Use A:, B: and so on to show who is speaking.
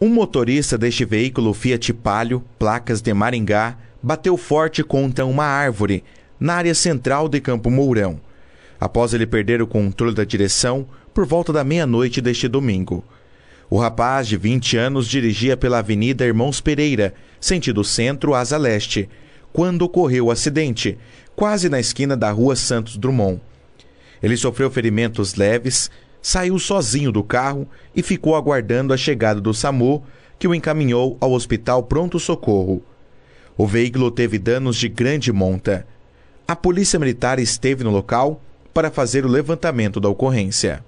A: Um motorista deste veículo Fiat Palio, placas de Maringá, bateu forte contra uma árvore na área central de Campo Mourão, após ele perder o controle da direção por volta da meia-noite deste domingo. O rapaz de 20 anos dirigia pela Avenida Irmãos Pereira, sentido centro asa leste, quando ocorreu o acidente, quase na esquina da Rua Santos Drummond. Ele sofreu ferimentos leves saiu sozinho do carro e ficou aguardando a chegada do SAMU, que o encaminhou ao hospital pronto-socorro. O veículo teve danos de grande monta. A polícia militar esteve no local para fazer o levantamento da ocorrência.